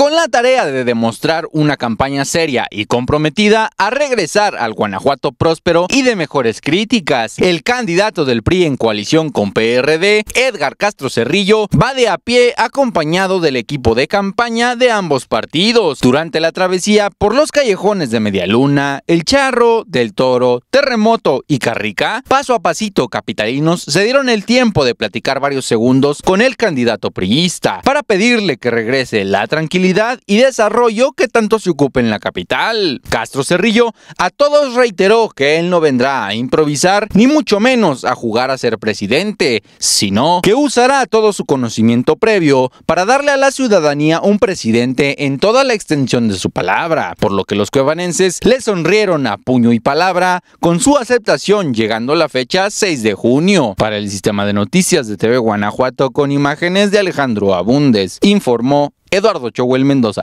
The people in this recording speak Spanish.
con la tarea de demostrar una campaña seria y comprometida a regresar al Guanajuato próspero y de mejores críticas. El candidato del PRI en coalición con PRD, Edgar Castro Cerrillo, va de a pie acompañado del equipo de campaña de ambos partidos durante la travesía por los callejones de Medialuna, El Charro, Del Toro, Terremoto y Carrica. Paso a pasito, capitalinos se dieron el tiempo de platicar varios segundos con el candidato priista para pedirle que regrese la tranquilidad y desarrollo que tanto se ocupa en la capital. Castro Cerrillo a todos reiteró que él no vendrá a improvisar ni mucho menos a jugar a ser presidente, sino que usará todo su conocimiento previo para darle a la ciudadanía un presidente en toda la extensión de su palabra, por lo que los cuevanenses le sonrieron a puño y palabra con su aceptación llegando la fecha 6 de junio. Para el sistema de noticias de TV Guanajuato con imágenes de Alejandro Abundes, informó Eduardo Chowell Mendoza.